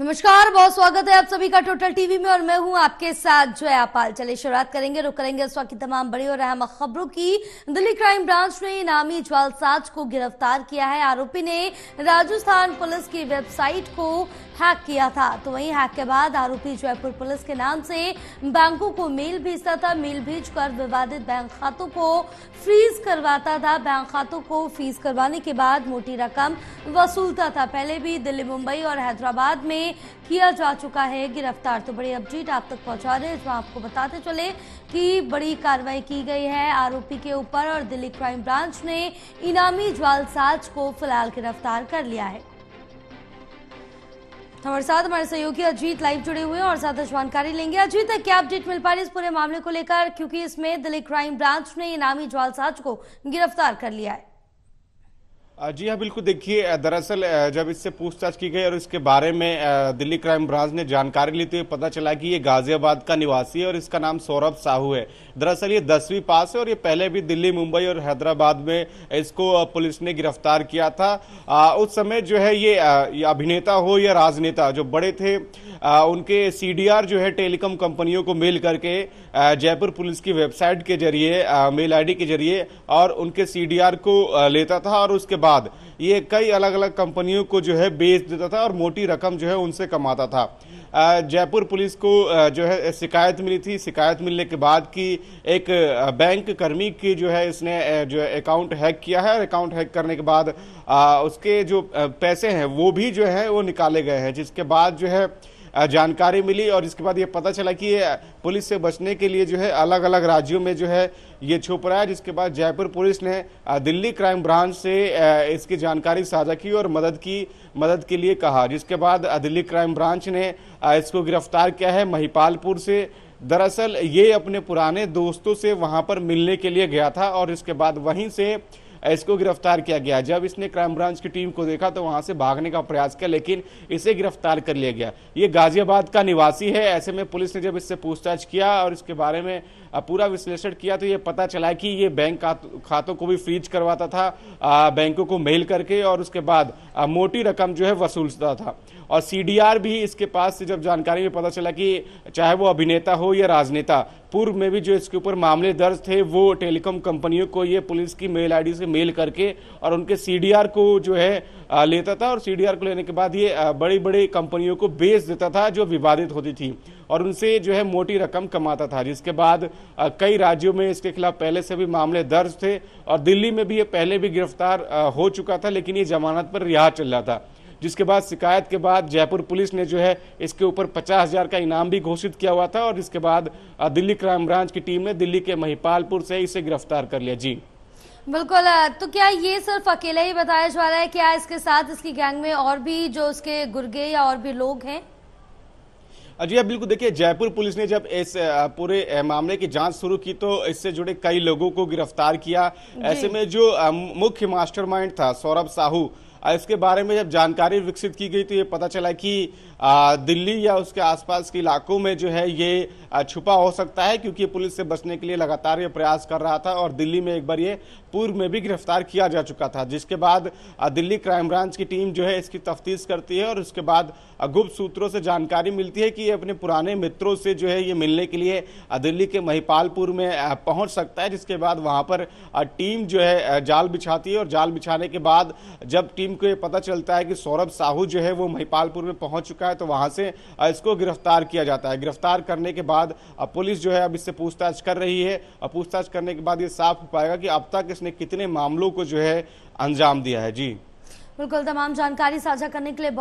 नमस्कार बहुत स्वागत है आप सभी का टोटल टीवी में और मैं हूं आपके साथ जो है चले शुरुआत करेंगे रुक करेंगे इस वक्त की तमाम बड़ी और अहम खबरों की दिल्ली क्राइम ब्रांच ने इनामी ज्वालसाज को गिरफ्तार किया है आरोपी ने राजस्थान पुलिस की वेबसाइट को हैक किया था तो वहीं हैक के बाद आरोपी जयपुर पुलिस के नाम से बैंकों को मेल भेजता था मेल भेजकर विवादित बैंक खातों को फ्रीज करवाता था बैंक खातों को फ्रीज करवाने के बाद मोटी रकम वसूलता था पहले भी दिल्ली मुंबई और हैदराबाद में किया जा चुका है गिरफ्तार तो बड़ी अपडेट आप तक पहुंचा रहे हैं जो आपको बताते चले कि बड़ी कार्रवाई की गई है आरोपी के ऊपर और दिल्ली क्राइम ब्रांच ने इनामी ज्वालसाज को फिलहाल गिरफ्तार कर लिया है हमारे साथ हमारे सहयोगी अजीत लाइव जुड़े हुए हैं और ज्यादा जानकारी लेंगे अजीत क्या अपडेट मिल पा रही है इस पूरे मामले को लेकर क्योंकि इसमें दिल्ली क्राइम ब्रांच ने इनामी ज्वालसाज को गिरफ्तार कर लिया है जी हाँ बिल्कुल देखिए दरअसल जब इससे पूछताछ की गई और इसके बारे में दिल्ली क्राइम ब्रांच ने जानकारी तो ये पता चला कि ये गाजियाबाद का निवासी है और इसका नाम सौरभ साहू है दरअसल ये दसवीं पास है और ये पहले भी दिल्ली मुंबई और हैदराबाद में इसको पुलिस ने गिरफ्तार किया था उस समय जो है ये अभिनेता हो या राजनेता जो बड़े थे उनके सीडीआर जो है टेलीकॉम कंपनियों को मेल करके जयपुर पुलिस की वेबसाइट के जरिए मेल आईडी के जरिए और उनके सीडीआर को लेता था और उसके बाद ये कई अलग अलग कंपनियों को जो है बेच देता था और मोटी रकम जो है उनसे कमाता था जयपुर पुलिस को जो है शिकायत मिली थी शिकायत मिलने के बाद कि एक बैंक कर्मी की जो है इसने जो है अकाउंट हैक किया है और अकाउंट हैक करने के बाद उसके जो पैसे हैं वो भी जो है वो निकाले गए हैं जिसके बाद जो है जानकारी मिली और इसके बाद ये पता चला कि ये पुलिस से बचने के लिए जो है अलग अलग राज्यों में जो है ये छुप रहा है जिसके बाद जयपुर पुलिस ने दिल्ली क्राइम ब्रांच से इसकी जानकारी साझा की और मदद की मदद के लिए कहा जिसके बाद दिल्ली क्राइम ब्रांच ने इसको गिरफ्तार किया है महिपालपुर से दरअसल ये अपने पुराने दोस्तों से वहाँ पर मिलने के लिए गया था और इसके बाद वहीं से इसको गिरफ्तार किया गया जब इसने क्राइम ब्रांच की टीम को देखा तो वहां से भागने का प्रयास किया लेकिन इसे गिरफ्तार कर लिया गया ये गाजियाबाद का निवासी है ऐसे में पुलिस ने जब इससे पूछताछ किया और इसके बारे में पूरा विश्लेषण किया तो ये पता चला कि ये बैंक खातों को भी फ्रीज करवाता था बैंकों को मेल करके और उसके बाद मोटी रकम जो है वसूलता था और सी भी इसके पास से जब जानकारी में पता चला कि चाहे वो अभिनेता हो या राजनेता पूर्व में भी जो इसके ऊपर मामले दर्ज थे वो टेलीकॉम कंपनियों को ये पुलिस की मेल आईडी से मेल करके और उनके सीडीआर को जो है लेता था और सीडीआर को लेने के बाद ये बड़ी बड़ी कंपनियों को बेच देता था जो विवादित होती थी और उनसे जो है मोटी रकम कमाता था जिसके बाद कई राज्यों में इसके खिलाफ पहले से भी मामले दर्ज थे और दिल्ली में भी ये पहले भी गिरफ्तार हो चुका था लेकिन ये जमानत पर रिहा चल रहा था जिसके बाद शिकायत के बाद जयपुर पुलिस ने जो है इसके ऊपर पचास हजार का इनाम भी घोषित किया हुआ था और इसके बाद दिल्ली क्राइम ब्रांच की टीम ने दिल्ली के महिपालपुर से इसे गिरफ्तार कर लिया जी बिल्कुल तो क्या ये सिर्फ अकेला ही बताया जा रहा है क्या इसके साथ इसकी गैंग में और भी जो उसके गुर्गे या और भी लोग हैं अजी आप बिल्कुल देखिए जयपुर पुलिस ने जब इस पूरे मामले की जांच शुरू की तो इससे जुड़े कई लोगों को गिरफ्तार किया ऐसे में जो मुख्य मास्टरमाइंड था सौरभ साहू इसके बारे में जब जानकारी विकसित की गई तो ये पता चला कि दिल्ली या उसके आसपास के इलाकों में जो है ये छुपा हो सकता है क्योंकि पुलिस से बचने के लिए लगातार ये प्रयास कर रहा था और दिल्ली में एक बार ये पूर्व में भी गिरफ्तार किया जा चुका था जिसके बाद दिल्ली क्राइम ब्रांच की टीम जो है इसकी तफ्तीश करती है और उसके बाद गुप्त सूत्रों से जानकारी मिलती है कि ये अपने पुराने मित्रों से जो है ये मिलने के लिए दिल्ली के महिपालपुर में पहुंच सकता है जिसके बाद वहां पर टीम जो है जाल बिछाती है और जाल बिछाने के बाद जब टीम उनको ये पता चलता है कि सौरभ साहू जो है वो महिपालपुर में पहुंच चुका है तो वहां से इसको गिरफ्तार किया जाता है गिरफ्तार करने के बाद पुलिस जो है अब इससे पूछताछ कर रही है और पूछताछ करने के बाद ये साफ हो पाएगा कि अब तक इसने कितने मामलों को जो है अंजाम दिया है जी बिल्कुल तमाम जानकारी साझा करने के लिए